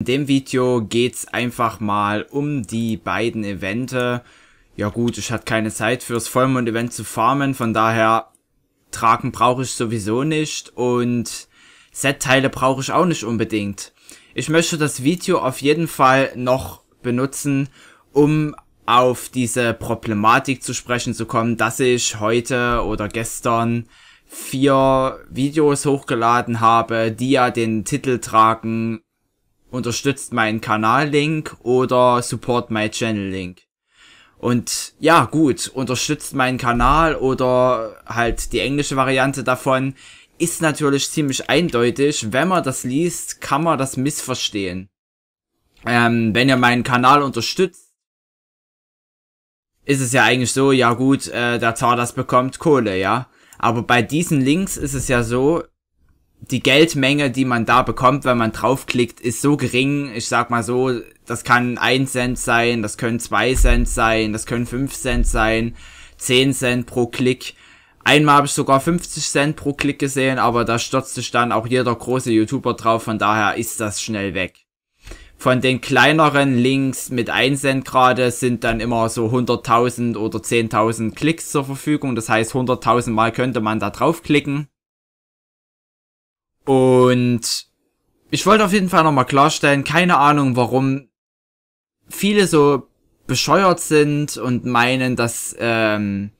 In dem Video geht's einfach mal um die beiden Evente. Ja gut, ich hatte keine Zeit fürs Vollmond-Event zu farmen, von daher Tragen brauche ich sowieso nicht und Set-Teile brauche ich auch nicht unbedingt. Ich möchte das Video auf jeden Fall noch benutzen, um auf diese Problematik zu sprechen zu kommen, dass ich heute oder gestern vier Videos hochgeladen habe, die ja den Titel tragen unterstützt meinen Kanal-Link oder support my Channel-Link. Und ja, gut, unterstützt meinen Kanal oder halt die englische Variante davon ist natürlich ziemlich eindeutig. Wenn man das liest, kann man das missverstehen. Ähm, wenn ihr meinen Kanal unterstützt, ist es ja eigentlich so, ja gut, äh, der Zardas bekommt Kohle, ja. Aber bei diesen Links ist es ja so, die Geldmenge, die man da bekommt, wenn man draufklickt, ist so gering. Ich sag mal so, das kann ein Cent sein, das können zwei Cent sein, das können fünf Cent sein, zehn Cent pro Klick. Einmal habe ich sogar 50 Cent pro Klick gesehen, aber da stürzt sich dann auch jeder große YouTuber drauf, von daher ist das schnell weg. Von den kleineren Links mit 1 Cent gerade sind dann immer so 100.000 oder 10.000 Klicks zur Verfügung, das heißt 100.000 mal könnte man da draufklicken. Und ich wollte auf jeden Fall nochmal klarstellen, keine Ahnung, warum viele so bescheuert sind und meinen, dass, ähm,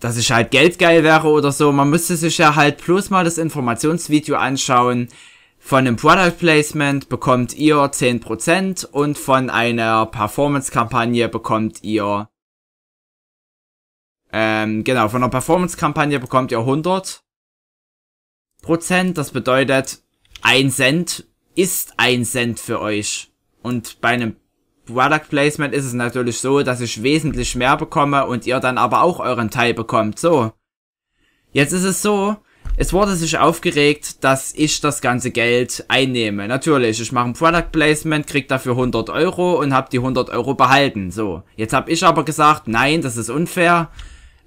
dass ich halt geldgeil wäre oder so. Man müsste sich ja halt bloß mal das Informationsvideo anschauen. Von einem Product Placement bekommt ihr 10% und von einer Performance-Kampagne bekommt ihr... Ähm, genau, von einer Performance-Kampagne bekommt ihr 100 Prozent. Das bedeutet, ein Cent ist ein Cent für euch. Und bei einem Product Placement ist es natürlich so, dass ich wesentlich mehr bekomme und ihr dann aber auch euren Teil bekommt. So. Jetzt ist es so, es wurde sich aufgeregt, dass ich das ganze Geld einnehme. Natürlich, ich mache ein Product Placement, krieg dafür 100 Euro und habe die 100 Euro behalten. So, jetzt habe ich aber gesagt, nein, das ist unfair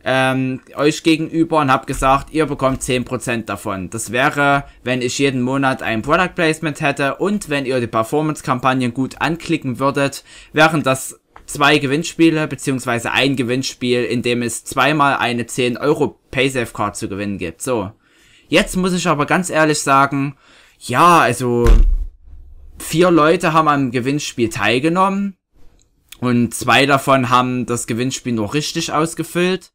ähm, euch gegenüber und habe gesagt, ihr bekommt 10% davon. Das wäre, wenn ich jeden Monat ein Product Placement hätte und wenn ihr die Performance-Kampagnen gut anklicken würdet, wären das zwei Gewinnspiele beziehungsweise ein Gewinnspiel, in dem es zweimal eine 10 Euro Paysafe Card zu gewinnen gibt. So. Jetzt muss ich aber ganz ehrlich sagen, ja, also vier Leute haben am Gewinnspiel teilgenommen und zwei davon haben das Gewinnspiel noch richtig ausgefüllt.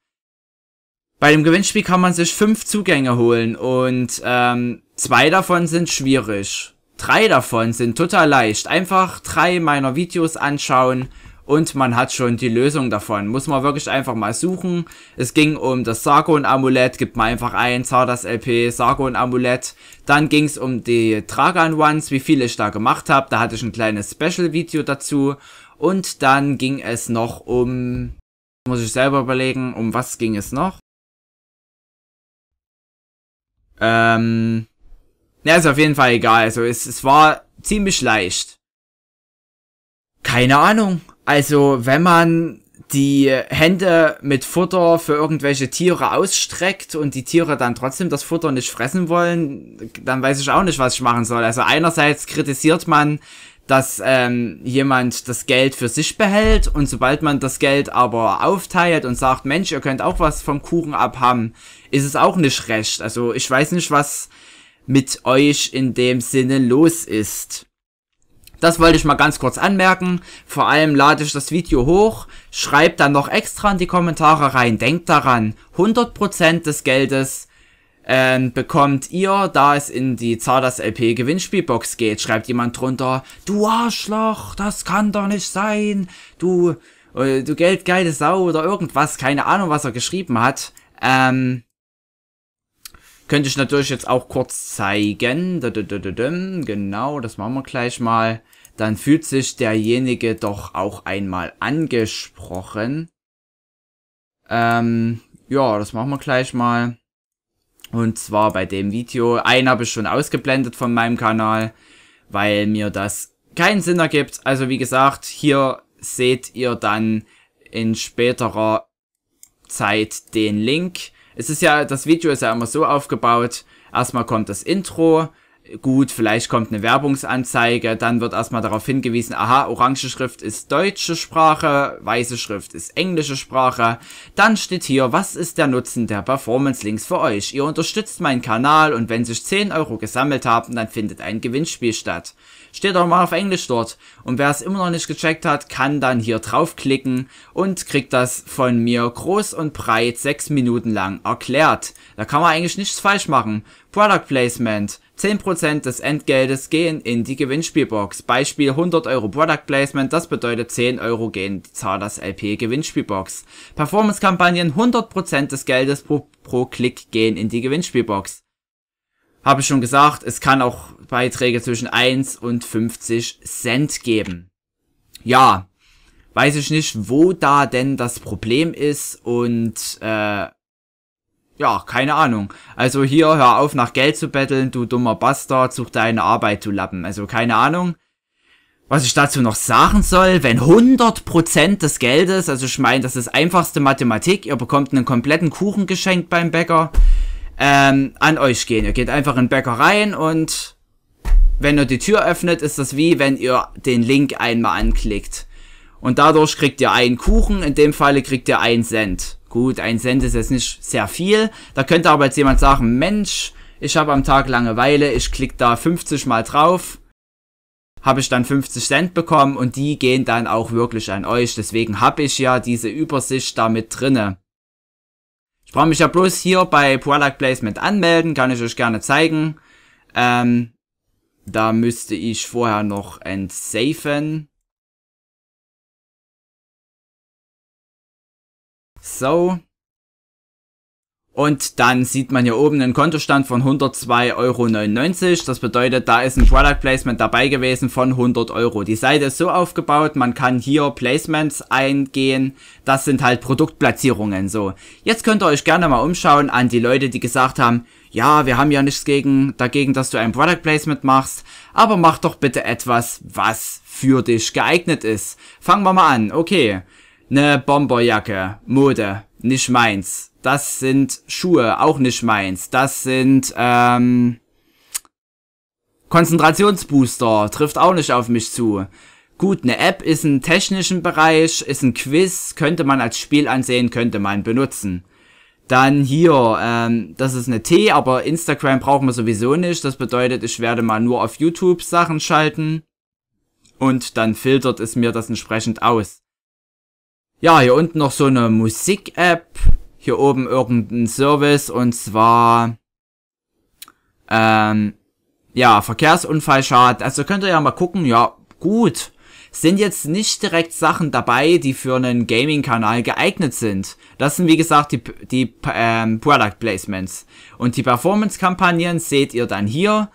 Bei dem Gewinnspiel kann man sich fünf Zugänge holen und ähm, zwei davon sind schwierig. Drei davon sind total leicht. Einfach drei meiner Videos anschauen und man hat schon die Lösung davon. Muss man wirklich einfach mal suchen. Es ging um das Sargon-Amulett, gibt man einfach ein, Zardas LP, Sargon-Amulett. Dann ging es um die Tragan-Ones, wie viele ich da gemacht habe. Da hatte ich ein kleines Special-Video dazu. Und dann ging es noch um, muss ich selber überlegen, um was ging es noch? Ähm, ja, ist auf jeden Fall egal. Also es, es war ziemlich leicht. Keine Ahnung. Also wenn man die Hände mit Futter für irgendwelche Tiere ausstreckt und die Tiere dann trotzdem das Futter nicht fressen wollen, dann weiß ich auch nicht, was ich machen soll. Also einerseits kritisiert man dass ähm, jemand das Geld für sich behält und sobald man das Geld aber aufteilt und sagt, Mensch, ihr könnt auch was vom Kuchen abhaben, ist es auch nicht recht. Also ich weiß nicht, was mit euch in dem Sinne los ist. Das wollte ich mal ganz kurz anmerken. Vor allem lade ich das Video hoch, schreibt dann noch extra in die Kommentare rein, denkt daran, 100% des Geldes ähm, bekommt ihr, da es in die Zardas LP Gewinnspielbox geht, schreibt jemand drunter, du Arschloch, das kann doch nicht sein, du, äh, du geldgeile Sau oder irgendwas, keine Ahnung, was er geschrieben hat. Ähm, könnte ich natürlich jetzt auch kurz zeigen. Genau, das machen wir gleich mal. Dann fühlt sich derjenige doch auch einmal angesprochen. Ähm, ja, das machen wir gleich mal. Und zwar bei dem Video. Einen habe ich schon ausgeblendet von meinem Kanal, weil mir das keinen Sinn ergibt. Also wie gesagt, hier seht ihr dann in späterer Zeit den Link. Es ist ja, das Video ist ja immer so aufgebaut. Erstmal kommt das Intro, gut, vielleicht kommt eine Werbungsanzeige, dann wird erstmal darauf hingewiesen, aha, orange Schrift ist deutsche Sprache, weiße Schrift ist englische Sprache. Dann steht hier, was ist der Nutzen der Performance Links für euch? Ihr unterstützt meinen Kanal und wenn sich 10 Euro gesammelt haben, dann findet ein Gewinnspiel statt. Steht auch mal auf Englisch dort. Und wer es immer noch nicht gecheckt hat, kann dann hier draufklicken und kriegt das von mir groß und breit 6 Minuten lang erklärt. Da kann man eigentlich nichts falsch machen. Product Placement, 10% des Entgeltes gehen in die Gewinnspielbox. Beispiel 100 Euro Product Placement, das bedeutet 10 Euro gehen die Zahlers LP Gewinnspielbox. Performance-Kampagnen 100% des Geldes pro, pro Klick gehen in die Gewinnspielbox. Habe ich schon gesagt, es kann auch Beiträge zwischen 1 und 50 Cent geben. Ja, weiß ich nicht, wo da denn das Problem ist und äh, ja, keine Ahnung. Also hier, hör auf, nach Geld zu betteln, du dummer Bastard, such deine Arbeit, du Lappen. Also keine Ahnung. Was ich dazu noch sagen soll, wenn 100% des Geldes, also ich meine, das ist einfachste Mathematik, ihr bekommt einen kompletten Kuchen geschenkt beim Bäcker, ähm, an euch gehen. Ihr geht einfach in den Bäcker rein und wenn ihr die Tür öffnet, ist das wie, wenn ihr den Link einmal anklickt. Und dadurch kriegt ihr einen Kuchen, in dem Falle kriegt ihr einen Cent. Gut, ein Cent ist jetzt nicht sehr viel. Da könnte aber jetzt jemand sagen, Mensch, ich habe am Tag Langeweile, ich klicke da 50 mal drauf, habe ich dann 50 Cent bekommen und die gehen dann auch wirklich an euch. Deswegen habe ich ja diese Übersicht damit drinne. Ich brauche mich ja bloß hier bei Product Placement anmelden, kann ich euch gerne zeigen. Ähm, da müsste ich vorher noch entsafen. So. Und dann sieht man hier oben einen Kontostand von 102,99 Euro. Das bedeutet, da ist ein Product Placement dabei gewesen von 100 Euro. Die Seite ist so aufgebaut, man kann hier Placements eingehen. Das sind halt Produktplatzierungen, so. Jetzt könnt ihr euch gerne mal umschauen an die Leute, die gesagt haben, ja, wir haben ja nichts gegen, dagegen, dass du ein Product Placement machst, aber mach doch bitte etwas, was für dich geeignet ist. Fangen wir mal an, okay. Ne Bomberjacke, Mode, nicht meins. Das sind Schuhe, auch nicht meins. Das sind, ähm, Konzentrationsbooster, trifft auch nicht auf mich zu. Gut, eine App ist ein technischen Bereich, ist ein Quiz, könnte man als Spiel ansehen, könnte man benutzen. Dann hier, ähm, das ist eine T, aber Instagram brauchen wir sowieso nicht. Das bedeutet, ich werde mal nur auf YouTube Sachen schalten. Und dann filtert es mir das entsprechend aus. Ja, hier unten noch so eine Musik-App. Hier oben irgendein Service und zwar ähm, ja, Verkehrsunfallschaden. Also könnt ihr ja mal gucken, ja, gut. Sind jetzt nicht direkt Sachen dabei, die für einen Gaming-Kanal geeignet sind. Das sind wie gesagt die, die ähm, Product Placements. Und die Performance-Kampagnen seht ihr dann hier.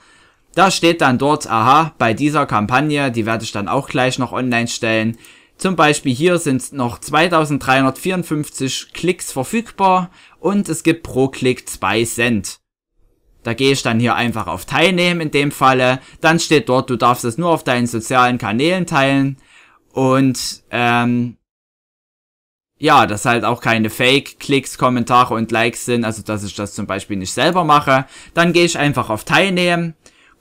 Da steht dann dort, aha, bei dieser Kampagne, die werde ich dann auch gleich noch online stellen, zum Beispiel hier sind noch 2354 Klicks verfügbar und es gibt pro Klick 2 Cent. Da gehe ich dann hier einfach auf Teilnehmen in dem Falle. Dann steht dort, du darfst es nur auf deinen sozialen Kanälen teilen. Und ähm, ja, dass halt auch keine Fake-Klicks, Kommentare und Likes sind, also dass ich das zum Beispiel nicht selber mache. Dann gehe ich einfach auf Teilnehmen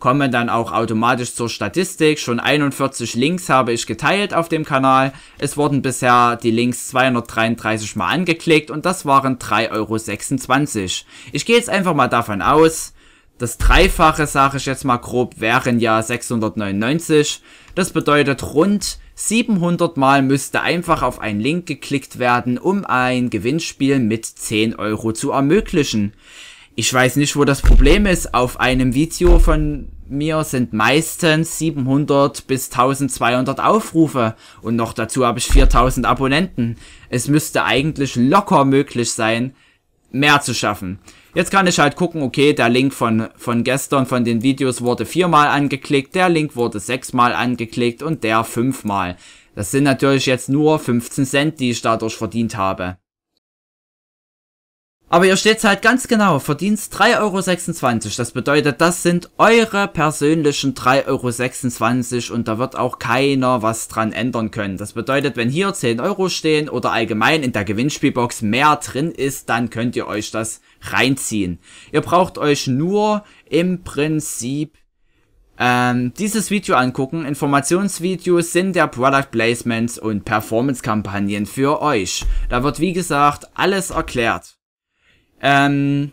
kommen dann auch automatisch zur Statistik. Schon 41 Links habe ich geteilt auf dem Kanal. Es wurden bisher die Links 233 mal angeklickt und das waren 3,26 Euro. Ich gehe jetzt einfach mal davon aus, das Dreifache, sage ich jetzt mal grob, wären ja 699. Das bedeutet rund 700 Mal müsste einfach auf einen Link geklickt werden, um ein Gewinnspiel mit 10 Euro zu ermöglichen. Ich weiß nicht, wo das Problem ist. Auf einem Video von mir sind meistens 700 bis 1200 Aufrufe und noch dazu habe ich 4000 Abonnenten. Es müsste eigentlich locker möglich sein, mehr zu schaffen. Jetzt kann ich halt gucken, okay, der Link von, von gestern, von den Videos wurde viermal angeklickt, der Link wurde sechsmal angeklickt und der fünfmal. Das sind natürlich jetzt nur 15 Cent, die ich dadurch verdient habe. Aber ihr steht halt ganz genau, Verdienst 3,26 Euro. Das bedeutet, das sind eure persönlichen 3,26 Euro und da wird auch keiner was dran ändern können. Das bedeutet, wenn hier 10 Euro stehen oder allgemein in der Gewinnspielbox mehr drin ist, dann könnt ihr euch das reinziehen. Ihr braucht euch nur im Prinzip ähm, dieses Video angucken. Informationsvideos sind der Product Placements und Performance Kampagnen für euch. Da wird wie gesagt alles erklärt. Ähm,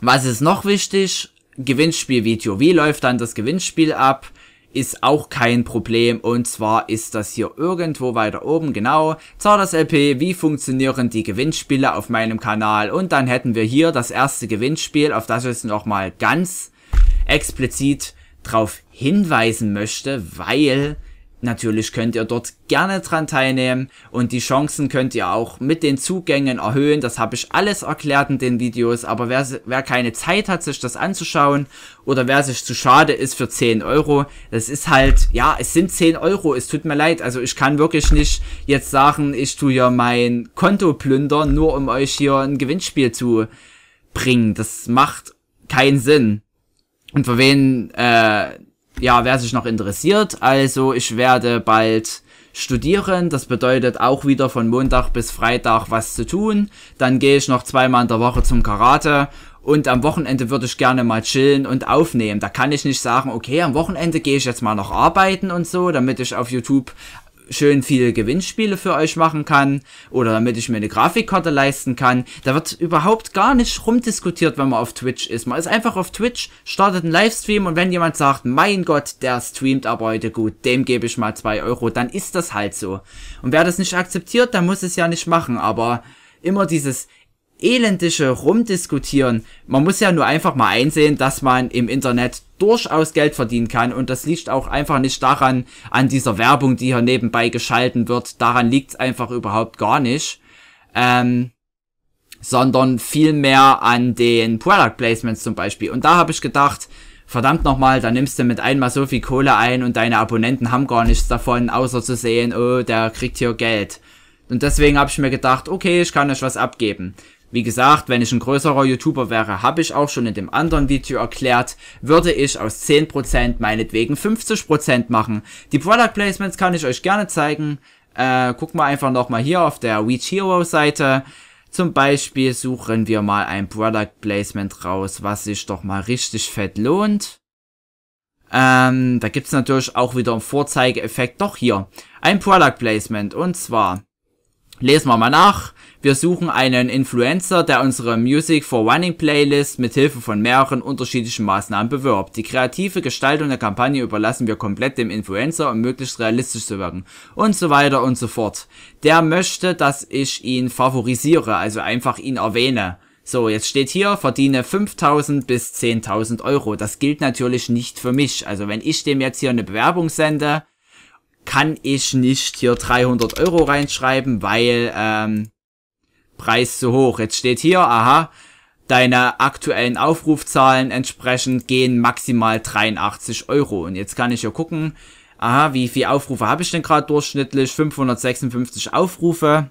was ist noch wichtig? Gewinnspielvideo. Wie läuft dann das Gewinnspiel ab? Ist auch kein Problem. Und zwar ist das hier irgendwo weiter oben. Genau. Zardas LP. Wie funktionieren die Gewinnspiele auf meinem Kanal? Und dann hätten wir hier das erste Gewinnspiel, auf das ich jetzt nochmal ganz explizit drauf hinweisen möchte, weil Natürlich könnt ihr dort gerne dran teilnehmen und die Chancen könnt ihr auch mit den Zugängen erhöhen. Das habe ich alles erklärt in den Videos, aber wer, wer keine Zeit hat, sich das anzuschauen oder wer sich zu schade ist für 10 Euro, das ist halt, ja, es sind 10 Euro, es tut mir leid. Also ich kann wirklich nicht jetzt sagen, ich tue ja mein Konto plündern, nur um euch hier ein Gewinnspiel zu bringen. Das macht keinen Sinn. Und für wen, äh, ja, wer sich noch interessiert, also ich werde bald studieren. Das bedeutet auch wieder von Montag bis Freitag was zu tun. Dann gehe ich noch zweimal in der Woche zum Karate. Und am Wochenende würde ich gerne mal chillen und aufnehmen. Da kann ich nicht sagen, okay, am Wochenende gehe ich jetzt mal noch arbeiten und so, damit ich auf YouTube schön viele Gewinnspiele für euch machen kann oder damit ich mir eine Grafikkarte leisten kann. Da wird überhaupt gar nicht rumdiskutiert, wenn man auf Twitch ist. Man ist einfach auf Twitch, startet einen Livestream und wenn jemand sagt, mein Gott, der streamt aber heute gut, dem gebe ich mal zwei Euro, dann ist das halt so. Und wer das nicht akzeptiert, dann muss es ja nicht machen, aber immer dieses, elendische Rumdiskutieren. Man muss ja nur einfach mal einsehen, dass man im Internet durchaus Geld verdienen kann und das liegt auch einfach nicht daran, an dieser Werbung, die hier nebenbei geschalten wird. Daran liegt's einfach überhaupt gar nicht. Ähm, sondern viel mehr an den Product Placements zum Beispiel. Und da habe ich gedacht, verdammt nochmal, da nimmst du mit einmal so viel Kohle ein und deine Abonnenten haben gar nichts davon, außer zu sehen, oh, der kriegt hier Geld. Und deswegen habe ich mir gedacht, okay, ich kann euch was abgeben. Wie gesagt, wenn ich ein größerer YouTuber wäre, habe ich auch schon in dem anderen Video erklärt, würde ich aus 10% meinetwegen 50% machen. Die Product Placements kann ich euch gerne zeigen. Äh, guck mal einfach nochmal hier auf der Reach Hero Seite. Zum Beispiel suchen wir mal ein Product Placement raus, was sich doch mal richtig fett lohnt. Ähm, da gibt's natürlich auch wieder einen Vorzeigeeffekt. Doch hier, ein Product Placement. Und zwar Lesen wir mal nach. Wir suchen einen Influencer, der unsere Music for Running Playlist mit Hilfe von mehreren unterschiedlichen Maßnahmen bewirbt. Die kreative Gestaltung der Kampagne überlassen wir komplett dem Influencer, um möglichst realistisch zu wirken. Und so weiter und so fort. Der möchte, dass ich ihn favorisiere, also einfach ihn erwähne. So, jetzt steht hier, verdiene 5000 bis 10.000 Euro. Das gilt natürlich nicht für mich. Also wenn ich dem jetzt hier eine Bewerbung sende, kann ich nicht hier 300 Euro reinschreiben, weil ähm, Preis zu hoch. Jetzt steht hier, aha, deine aktuellen Aufrufzahlen entsprechend gehen maximal 83 Euro. Und jetzt kann ich hier gucken, aha, wie viel Aufrufe habe ich denn gerade durchschnittlich? 556 Aufrufe.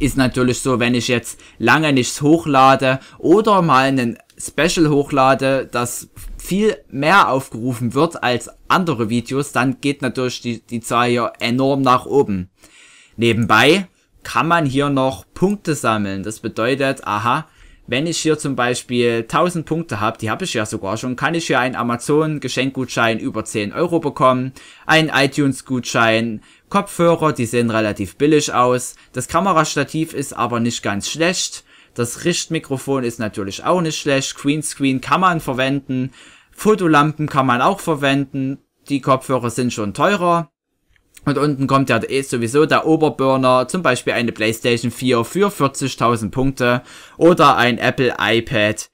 Ist natürlich so, wenn ich jetzt lange nichts hochlade oder mal einen Special hochlade, das viel mehr aufgerufen wird als andere Videos, dann geht natürlich die, die Zahl hier enorm nach oben. Nebenbei kann man hier noch Punkte sammeln. Das bedeutet, aha, wenn ich hier zum Beispiel 1000 Punkte habe, die habe ich ja sogar schon, kann ich hier einen Amazon-Geschenkgutschein über 10 Euro bekommen, einen iTunes-Gutschein, Kopfhörer, die sehen relativ billig aus, das Kamerastativ ist aber nicht ganz schlecht, das Richtmikrofon ist natürlich auch nicht schlecht. Greenscreen kann man verwenden. Fotolampen kann man auch verwenden. Die Kopfhörer sind schon teurer. Und unten kommt ja eh sowieso der Oberburner, zum Beispiel eine PlayStation 4 für 40.000 Punkte oder ein Apple iPad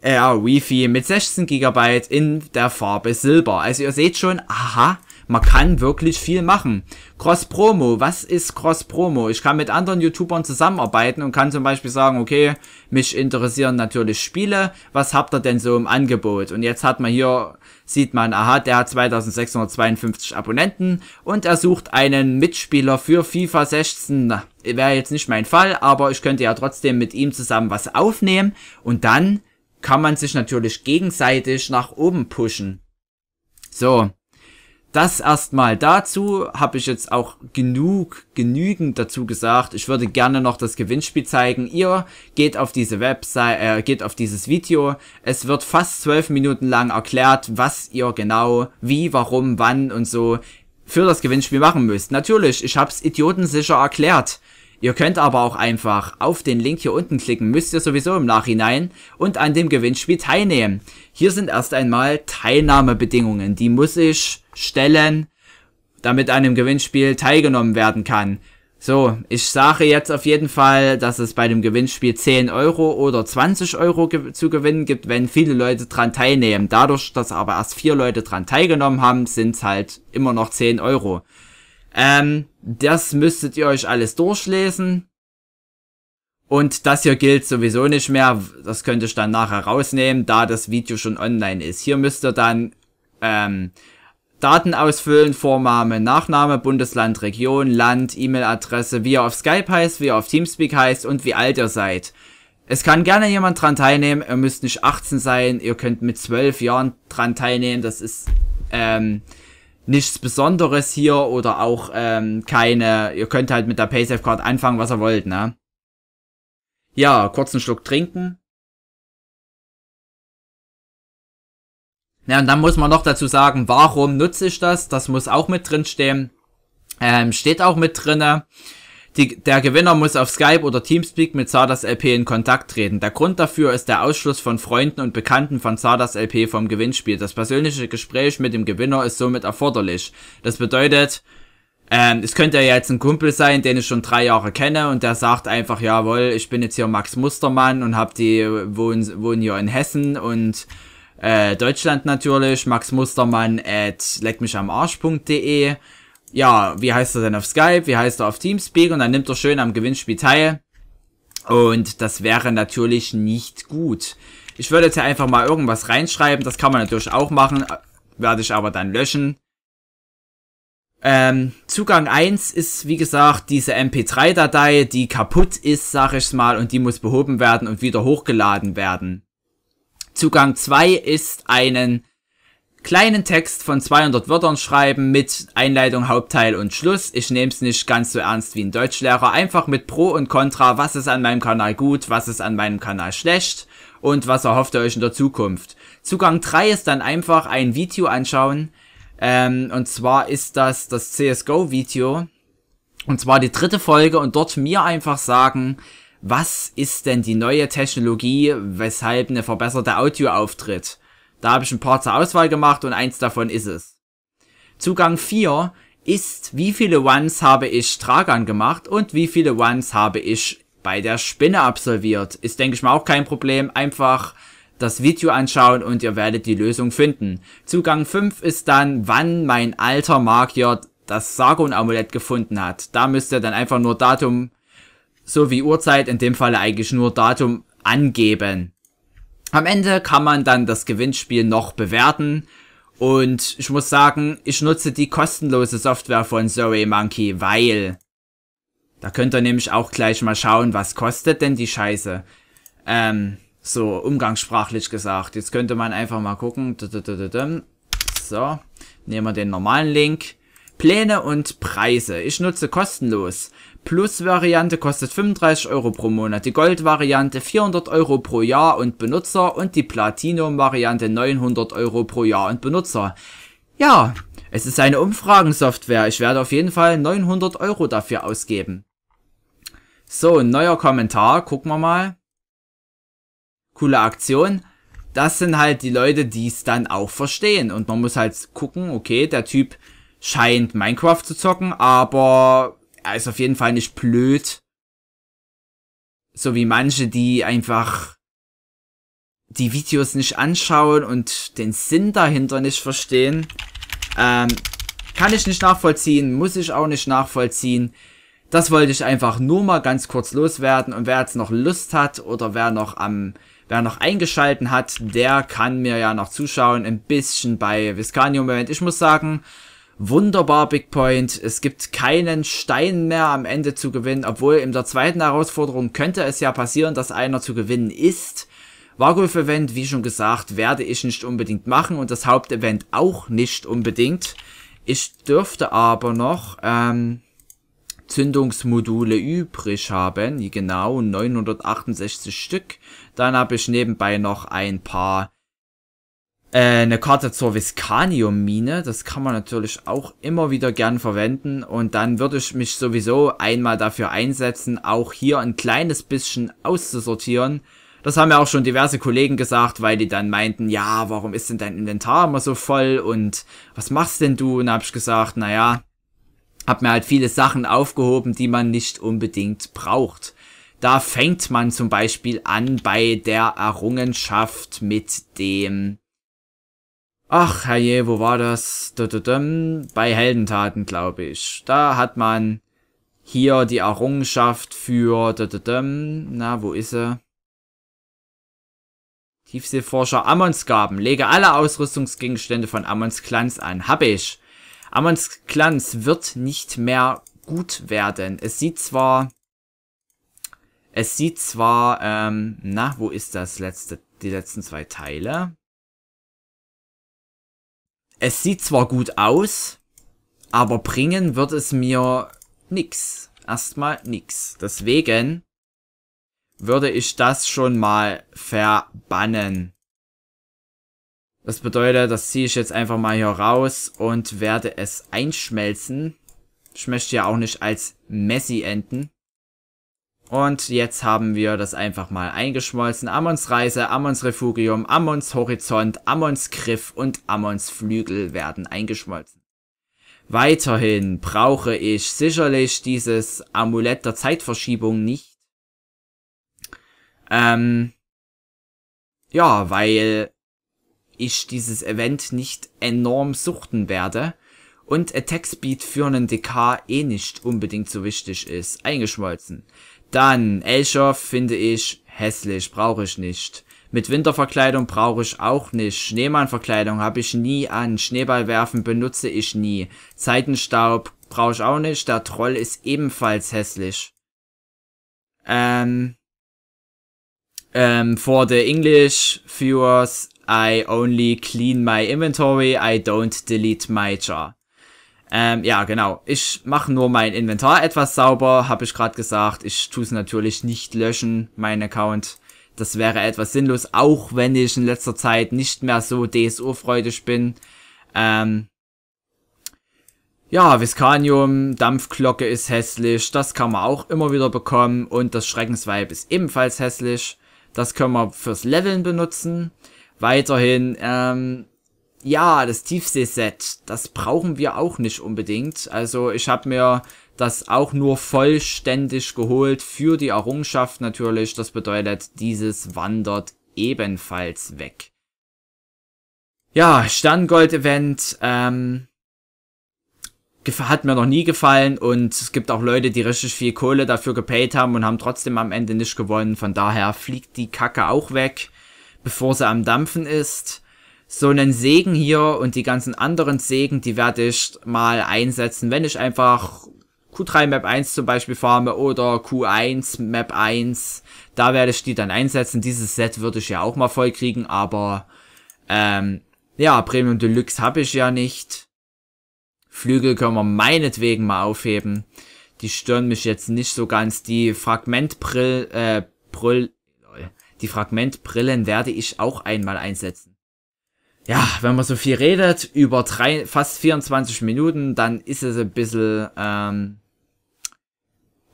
Air äh, Wi-Fi mit 16 GB in der Farbe Silber. Also ihr seht schon, aha, man kann wirklich viel machen. Cross-Promo, was ist Cross-Promo? Ich kann mit anderen YouTubern zusammenarbeiten und kann zum Beispiel sagen, okay, mich interessieren natürlich Spiele, was habt ihr denn so im Angebot? Und jetzt hat man hier, sieht man, aha, der hat 2652 Abonnenten und er sucht einen Mitspieler für FIFA 16. Wäre jetzt nicht mein Fall, aber ich könnte ja trotzdem mit ihm zusammen was aufnehmen und dann kann man sich natürlich gegenseitig nach oben pushen. So, das erstmal dazu. Habe ich jetzt auch genug, genügend dazu gesagt. Ich würde gerne noch das Gewinnspiel zeigen. Ihr geht auf diese Website, äh, geht auf dieses Video. Es wird fast zwölf Minuten lang erklärt, was ihr genau, wie, warum, wann und so für das Gewinnspiel machen müsst. Natürlich, ich hab's idiotensicher erklärt. Ihr könnt aber auch einfach auf den Link hier unten klicken, müsst ihr sowieso im Nachhinein und an dem Gewinnspiel teilnehmen. Hier sind erst einmal Teilnahmebedingungen, die muss ich stellen, damit an dem Gewinnspiel teilgenommen werden kann. So, ich sage jetzt auf jeden Fall, dass es bei dem Gewinnspiel 10 Euro oder 20 Euro ge zu gewinnen gibt, wenn viele Leute dran teilnehmen. Dadurch, dass aber erst vier Leute dran teilgenommen haben, sind es halt immer noch 10 Euro. Ähm, das müsstet ihr euch alles durchlesen. Und das hier gilt sowieso nicht mehr. Das könnte ich dann nachher rausnehmen, da das Video schon online ist. Hier müsst ihr dann ähm, Daten ausfüllen, Vorname, Nachname, Bundesland, Region, Land, E-Mail-Adresse, wie ihr auf Skype heißt, wie ihr auf Teamspeak heißt und wie alt ihr seid. Es kann gerne jemand dran teilnehmen, ihr müsst nicht 18 sein, ihr könnt mit 12 Jahren dran teilnehmen, das ist, ähm, nichts Besonderes hier oder auch ähm, keine, ihr könnt halt mit der Paysafe Card anfangen, was ihr wollt, ne? Ja, kurzen Schluck trinken. Ja, und dann muss man noch dazu sagen, warum nutze ich das? Das muss auch mit drin stehen. Ähm, steht auch mit drinne. Die, der Gewinner muss auf Skype oder Teamspeak mit Zardas LP in Kontakt treten. Der Grund dafür ist der Ausschluss von Freunden und Bekannten von Zardas LP vom Gewinnspiel. Das persönliche Gespräch mit dem Gewinner ist somit erforderlich. Das bedeutet, ähm, es könnte ja jetzt ein Kumpel sein, den ich schon drei Jahre kenne und der sagt einfach, jawohl, ich bin jetzt hier Max Mustermann und hab die, wohnen wohn hier in Hessen und äh, Deutschland natürlich, Max Mustermann at leckmichamarsch.de ja, wie heißt er denn auf Skype, wie heißt er auf Teamspeak und dann nimmt er schön am Gewinnspiel teil. Und das wäre natürlich nicht gut. Ich würde jetzt hier einfach mal irgendwas reinschreiben, das kann man natürlich auch machen, werde ich aber dann löschen. Ähm, Zugang 1 ist, wie gesagt, diese MP3-Datei, die kaputt ist, sag ich's mal, und die muss behoben werden und wieder hochgeladen werden. Zugang 2 ist einen kleinen Text von 200 Wörtern schreiben mit Einleitung, Hauptteil und Schluss. Ich nehme es nicht ganz so ernst wie ein Deutschlehrer. Einfach mit Pro und Contra, was ist an meinem Kanal gut, was ist an meinem Kanal schlecht und was erhofft ihr euch in der Zukunft. Zugang 3 ist dann einfach ein Video anschauen. Ähm, und zwar ist das das CSGO-Video. Und zwar die dritte Folge und dort mir einfach sagen, was ist denn die neue Technologie, weshalb eine verbesserte Audio auftritt. Da habe ich ein paar zur Auswahl gemacht und eins davon ist es. Zugang 4 ist, wie viele Ones habe ich Tragan gemacht und wie viele Ones habe ich bei der Spinne absolviert. Ist, denke ich mal, auch kein Problem. Einfach das Video anschauen und ihr werdet die Lösung finden. Zugang 5 ist dann, wann mein alter Magier das Sargon-Amulett gefunden hat. Da müsst ihr dann einfach nur Datum so wie Uhrzeit, in dem Falle eigentlich nur Datum angeben. Am Ende kann man dann das Gewinnspiel noch bewerten. Und ich muss sagen, ich nutze die kostenlose Software von Zoe Monkey, weil... Da könnt ihr nämlich auch gleich mal schauen, was kostet denn die Scheiße. Ähm, so umgangssprachlich gesagt. Jetzt könnte man einfach mal gucken. So, nehmen wir den normalen Link. Pläne und Preise. Ich nutze kostenlos. Plus-Variante kostet 35 Euro pro Monat, die Gold-Variante 400 Euro pro Jahr und Benutzer und die Platinum-Variante 900 Euro pro Jahr und Benutzer. Ja, es ist eine Umfragensoftware. Ich werde auf jeden Fall 900 Euro dafür ausgeben. So, neuer Kommentar. Gucken wir mal. Coole Aktion. Das sind halt die Leute, die es dann auch verstehen. Und man muss halt gucken, okay, der Typ scheint Minecraft zu zocken, aber er ist auf jeden Fall nicht blöd. So wie manche, die einfach die Videos nicht anschauen und den Sinn dahinter nicht verstehen. Ähm, kann ich nicht nachvollziehen, muss ich auch nicht nachvollziehen. Das wollte ich einfach nur mal ganz kurz loswerden und wer jetzt noch Lust hat oder wer noch am wer noch eingeschalten hat, der kann mir ja noch zuschauen, ein bisschen bei Viscanium Moment. Ich muss sagen, Wunderbar Big Point. Es gibt keinen Stein mehr am Ende zu gewinnen, obwohl in der zweiten Herausforderung könnte es ja passieren, dass einer zu gewinnen ist. Wargolf Event, wie schon gesagt, werde ich nicht unbedingt machen und das Hauptevent auch nicht unbedingt. Ich dürfte aber noch ähm, Zündungsmodule übrig haben, genau 968 Stück. Dann habe ich nebenbei noch ein paar äh, eine Karte zur Viscanium-Mine. Das kann man natürlich auch immer wieder gern verwenden. Und dann würde ich mich sowieso einmal dafür einsetzen, auch hier ein kleines bisschen auszusortieren. Das haben ja auch schon diverse Kollegen gesagt, weil die dann meinten, ja, warum ist denn dein Inventar immer so voll und was machst denn du? Und da hab ich gesagt, naja, hab mir halt viele Sachen aufgehoben, die man nicht unbedingt braucht. Da fängt man zum Beispiel an bei der Errungenschaft mit dem Ach, herrje, wo war das? Bei Heldentaten, glaube ich. Da hat man hier die Errungenschaft für... Na, wo ist sie? Tiefseeforscher Ammonsgaben. Lege alle Ausrüstungsgegenstände von Amons Glanz an. Hab ich. Amons Glanz wird nicht mehr gut werden. Es sieht zwar... Es sieht zwar... Ähm, na, wo ist das letzte... Die letzten zwei Teile? es sieht zwar gut aus, aber bringen wird es mir nix. Erstmal nix. Deswegen würde ich das schon mal verbannen. Das bedeutet, das ziehe ich jetzt einfach mal hier raus und werde es einschmelzen. Ich möchte ja auch nicht als Messi enden. Und jetzt haben wir das einfach mal eingeschmolzen. Ammons Reise, Ammons Refugium, Ammons Horizont, Ammons Griff und Ammons Flügel werden eingeschmolzen. Weiterhin brauche ich sicherlich dieses Amulett der Zeitverschiebung nicht. Ähm, ja, weil ich dieses Event nicht enorm suchten werde und Attack Speed für einen DK eh nicht unbedingt so wichtig ist. Eingeschmolzen. Dann, Elchor finde ich hässlich, brauche ich nicht. Mit Winterverkleidung brauche ich auch nicht. Schneemannverkleidung habe ich nie an. Schneeballwerfen benutze ich nie. Zeitenstaub brauche ich auch nicht. Der Troll ist ebenfalls hässlich. Ähm, um, ähm, for the English viewers, I only clean my inventory, I don't delete my jar. Ähm, ja, genau. Ich mache nur mein Inventar etwas sauber, habe ich gerade gesagt. Ich tue es natürlich nicht löschen, mein Account. Das wäre etwas sinnlos, auch wenn ich in letzter Zeit nicht mehr so DSO-freudig bin. Ähm, ja, Viscanium, Dampfglocke ist hässlich, das kann man auch immer wieder bekommen und das Schreckensweib ist ebenfalls hässlich. Das können wir fürs Leveln benutzen. Weiterhin ähm, ja, das Tiefseeset, das brauchen wir auch nicht unbedingt. Also ich habe mir das auch nur vollständig geholt für die Errungenschaft natürlich. Das bedeutet, dieses wandert ebenfalls weg. Ja, Sterngold-Event ähm, hat mir noch nie gefallen und es gibt auch Leute, die richtig viel Kohle dafür gepayt haben und haben trotzdem am Ende nicht gewonnen. Von daher fliegt die Kacke auch weg, bevor sie am Dampfen ist so einen Segen hier und die ganzen anderen Segen, die werde ich mal einsetzen, wenn ich einfach Q3 Map 1 zum Beispiel farme oder Q1 Map 1. Da werde ich die dann einsetzen. Dieses Set würde ich ja auch mal voll kriegen, aber ähm, ja, Premium Deluxe habe ich ja nicht. Flügel können wir meinetwegen mal aufheben. Die stören mich jetzt nicht so ganz. Die Fragmentbrill, äh, Brill, die Fragmentbrillen werde ich auch einmal einsetzen ja, wenn man so viel redet, über drei, fast 24 Minuten, dann ist es ein bisschen, ähm,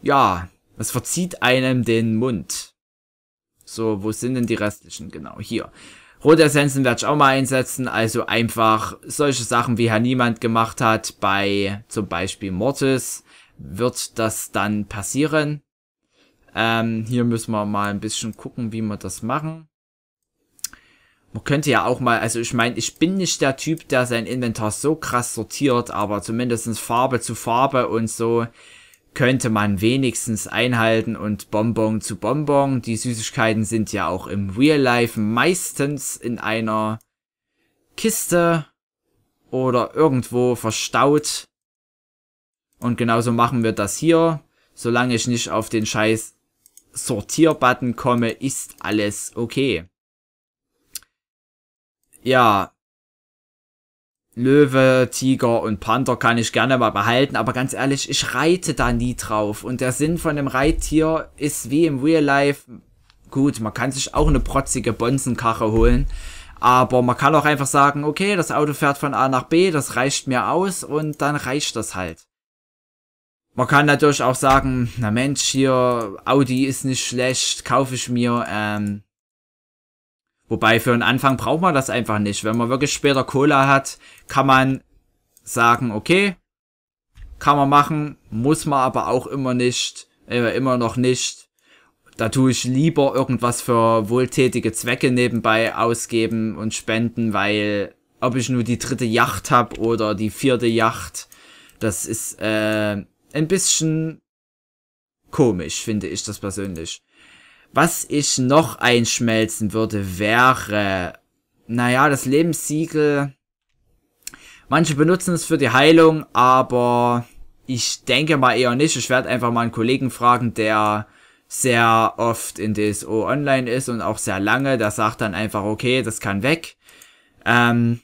ja, es verzieht einem den Mund. So, wo sind denn die restlichen? Genau, hier. Rote Essenzen werde ich auch mal einsetzen, also einfach solche Sachen, wie Herr Niemand gemacht hat, bei zum Beispiel Mortis, wird das dann passieren. Ähm, hier müssen wir mal ein bisschen gucken, wie wir das machen. Man könnte ja auch mal, also ich meine, ich bin nicht der Typ, der sein Inventar so krass sortiert, aber zumindestens Farbe zu Farbe und so könnte man wenigstens einhalten und Bonbon zu Bonbon. Die Süßigkeiten sind ja auch im Real Life meistens in einer Kiste oder irgendwo verstaut. Und genauso machen wir das hier. Solange ich nicht auf den scheiß Sortierbutton komme, ist alles okay ja, Löwe, Tiger und Panther kann ich gerne mal behalten, aber ganz ehrlich, ich reite da nie drauf. Und der Sinn von einem Reittier ist wie im Real Life, gut, man kann sich auch eine protzige Bonzenkarre holen, aber man kann auch einfach sagen, okay, das Auto fährt von A nach B, das reicht mir aus und dann reicht das halt. Man kann natürlich auch sagen, na Mensch, hier, Audi ist nicht schlecht, kaufe ich mir, ähm, Wobei für einen Anfang braucht man das einfach nicht. Wenn man wirklich später Cola hat, kann man sagen, okay, kann man machen, muss man aber auch immer nicht, äh, immer noch nicht. Da tue ich lieber irgendwas für wohltätige Zwecke nebenbei ausgeben und spenden, weil ob ich nur die dritte Yacht habe oder die vierte Yacht, das ist äh, ein bisschen komisch, finde ich das persönlich. Was ich noch einschmelzen würde, wäre, naja, das Lebenssiegel. Manche benutzen es für die Heilung, aber ich denke mal eher nicht. Ich werde einfach mal einen Kollegen fragen, der sehr oft in DSO online ist und auch sehr lange. Der sagt dann einfach, okay, das kann weg. Ähm,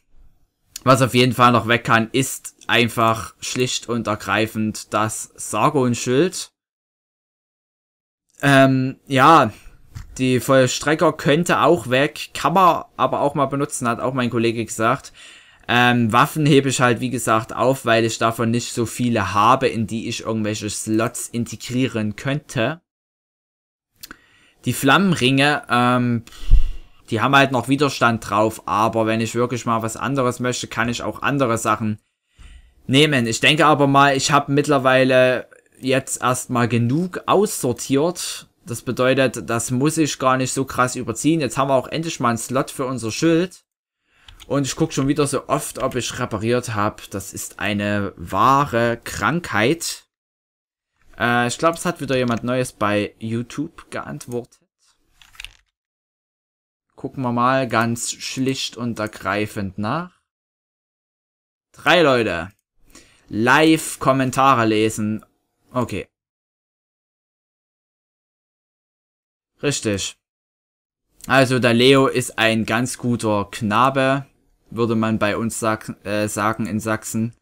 was auf jeden Fall noch weg kann, ist einfach schlicht und ergreifend das Sargon-Schild. Ähm, ja, die Vollstrecker könnte auch weg, kann man aber auch mal benutzen, hat auch mein Kollege gesagt. Ähm, Waffen hebe ich halt, wie gesagt, auf, weil ich davon nicht so viele habe, in die ich irgendwelche Slots integrieren könnte. Die Flammenringe, ähm, die haben halt noch Widerstand drauf, aber wenn ich wirklich mal was anderes möchte, kann ich auch andere Sachen nehmen. Ich denke aber mal, ich habe mittlerweile jetzt erstmal genug aussortiert das bedeutet, das muss ich gar nicht so krass überziehen. Jetzt haben wir auch endlich mal einen Slot für unser Schild. Und ich gucke schon wieder so oft, ob ich repariert habe. Das ist eine wahre Krankheit. Äh, ich glaube, es hat wieder jemand Neues bei YouTube geantwortet. Gucken wir mal ganz schlicht und ergreifend nach. Drei Leute. Live Kommentare lesen. Okay. Richtig. Also der Leo ist ein ganz guter Knabe, würde man bei uns sag, äh, sagen in Sachsen.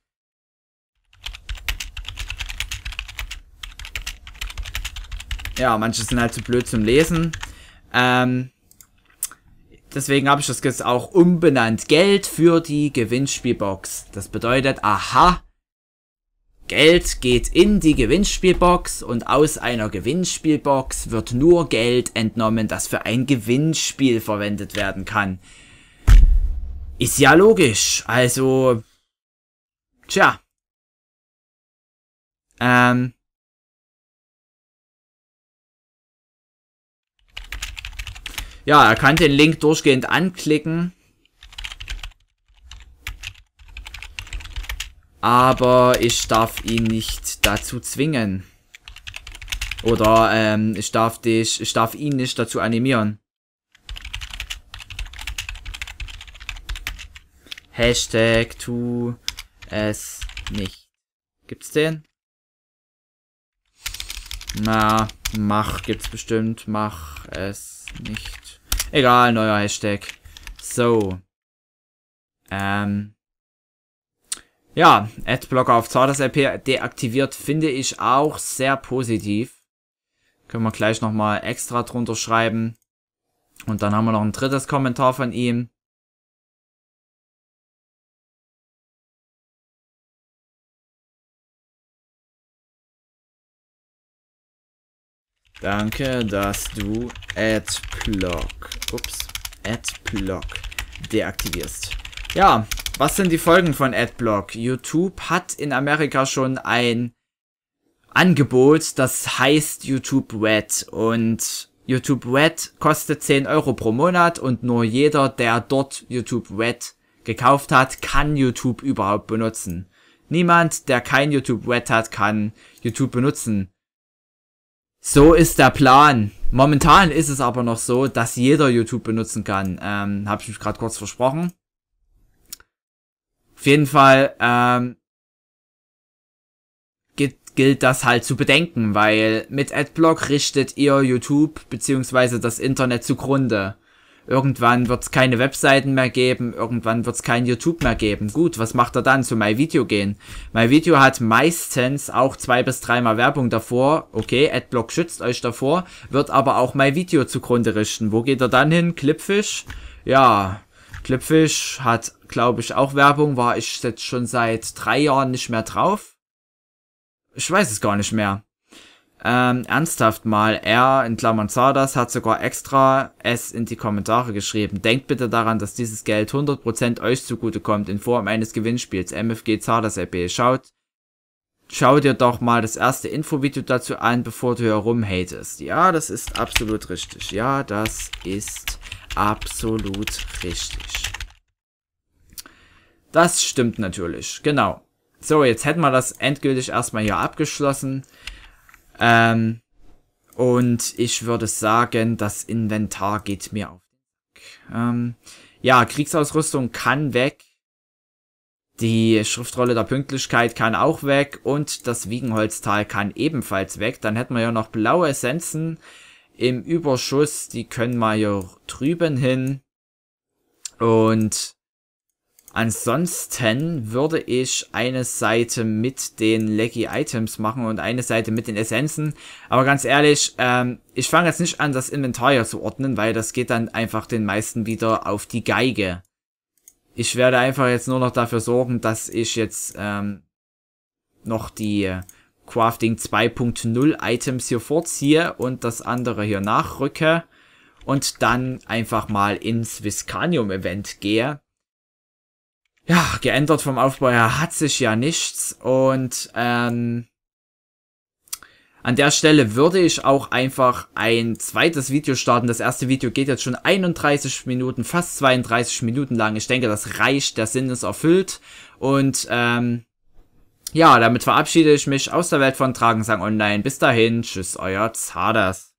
Ja, manche sind halt zu blöd zum Lesen. Ähm, deswegen habe ich das jetzt auch umbenannt. Geld für die Gewinnspielbox. Das bedeutet, aha, Geld geht in die Gewinnspielbox und aus einer Gewinnspielbox wird nur Geld entnommen, das für ein Gewinnspiel verwendet werden kann. Ist ja logisch. Also, tja. Ähm. Ja, er kann den Link durchgehend anklicken. Aber ich darf ihn nicht dazu zwingen. Oder ähm, ich darf dich, ich darf ihn nicht dazu animieren. Hashtag tu es nicht. Gibt's den? Na, mach gibt's bestimmt. Mach es nicht. Egal, neuer Hashtag. So. Ähm. Ja, Adblocker auf zardas LP deaktiviert finde ich auch sehr positiv. Können wir gleich nochmal extra drunter schreiben. Und dann haben wir noch ein drittes Kommentar von ihm. Danke, dass du Adblock, ups, Adblock deaktivierst. Ja, was sind die Folgen von Adblock? YouTube hat in Amerika schon ein Angebot, das heißt YouTube Red und YouTube Red kostet 10 Euro pro Monat und nur jeder, der dort YouTube Red gekauft hat, kann YouTube überhaupt benutzen. Niemand, der kein YouTube Red hat, kann YouTube benutzen. So ist der Plan. Momentan ist es aber noch so, dass jeder YouTube benutzen kann. Ähm, Habe ich mich gerade kurz versprochen. Auf jeden Fall ähm, gilt, gilt das halt zu bedenken, weil mit Adblock richtet ihr YouTube bzw. das Internet zugrunde. Irgendwann wird es keine Webseiten mehr geben, irgendwann wird es kein YouTube mehr geben. Gut, was macht er dann? Zu MyVideo gehen. MyVideo hat meistens auch zwei bis dreimal Werbung davor. Okay, Adblock schützt euch davor, wird aber auch MyVideo zugrunde richten. Wo geht er dann hin? Clipfish? Ja, Clipfish hat glaube ich, auch Werbung. War ich jetzt schon seit drei Jahren nicht mehr drauf. Ich weiß es gar nicht mehr. Ähm, ernsthaft mal, er in Klammern Zardas hat sogar extra es in die Kommentare geschrieben. Denkt bitte daran, dass dieses Geld 100% euch zugutekommt in Form eines Gewinnspiels. MFG Zardas RP. Schaut, schau dir doch mal das erste Infovideo dazu an, bevor du herumhatest. Ja, das ist absolut richtig. Ja, das ist absolut richtig. Das stimmt natürlich, genau. So, jetzt hätten wir das endgültig erstmal hier abgeschlossen. Ähm, und ich würde sagen, das Inventar geht mir auf. Ähm, ja, Kriegsausrüstung kann weg. Die Schriftrolle der Pünktlichkeit kann auch weg und das Wiegenholztal kann ebenfalls weg. Dann hätten wir ja noch blaue Essenzen im Überschuss. Die können wir hier drüben hin. Und Ansonsten würde ich eine Seite mit den Lecky Items machen und eine Seite mit den Essenzen. Aber ganz ehrlich, ähm, ich fange jetzt nicht an, das Inventar zu ordnen, weil das geht dann einfach den meisten wieder auf die Geige. Ich werde einfach jetzt nur noch dafür sorgen, dass ich jetzt ähm, noch die äh, Crafting 2.0 Items hier vorziehe und das andere hier nachrücke und dann einfach mal ins Viscanium Event gehe ja, geändert vom Aufbau her hat sich ja nichts. Und ähm, an der Stelle würde ich auch einfach ein zweites Video starten. Das erste Video geht jetzt schon 31 Minuten, fast 32 Minuten lang. Ich denke, das reicht, der Sinn ist erfüllt. Und ähm, ja, damit verabschiede ich mich aus der Welt von Dragensang Online. Bis dahin, tschüss, euer Zardas.